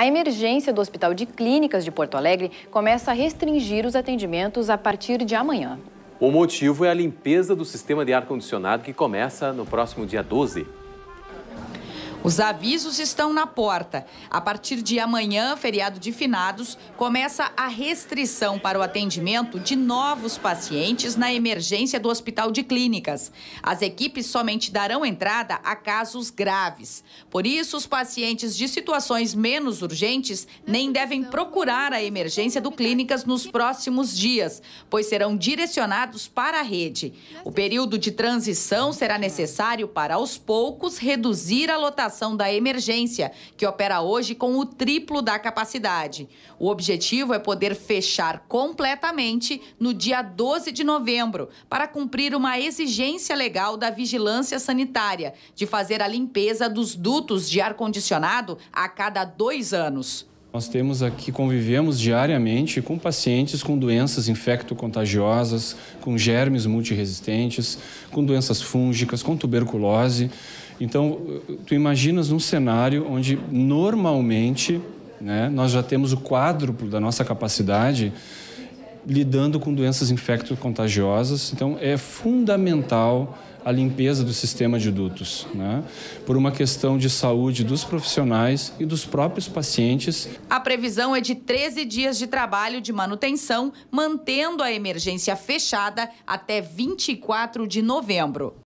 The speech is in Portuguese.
A emergência do Hospital de Clínicas de Porto Alegre começa a restringir os atendimentos a partir de amanhã. O motivo é a limpeza do sistema de ar-condicionado que começa no próximo dia 12. Os avisos estão na porta. A partir de amanhã, feriado de finados, começa a restrição para o atendimento de novos pacientes na emergência do Hospital de Clínicas. As equipes somente darão entrada a casos graves. Por isso, os pacientes de situações menos urgentes nem devem procurar a emergência do Clínicas nos próximos dias, pois serão direcionados para a rede. O período de transição será necessário para, aos poucos, reduzir a lotação estação da emergência, que opera hoje com o triplo da capacidade. O objetivo é poder fechar completamente no dia 12 de novembro, para cumprir uma exigência legal da vigilância sanitária de fazer a limpeza dos dutos de ar-condicionado a cada dois anos. Nós temos aqui, convivemos diariamente com pacientes com doenças infecto-contagiosas, com germes multiresistentes, com doenças fúngicas, com tuberculose. Então, tu imaginas um cenário onde normalmente né, nós já temos o quádruplo da nossa capacidade lidando com doenças infecto-contagiosas. Então, é fundamental a limpeza do sistema de dutos, né? por uma questão de saúde dos profissionais e dos próprios pacientes. A previsão é de 13 dias de trabalho de manutenção, mantendo a emergência fechada até 24 de novembro.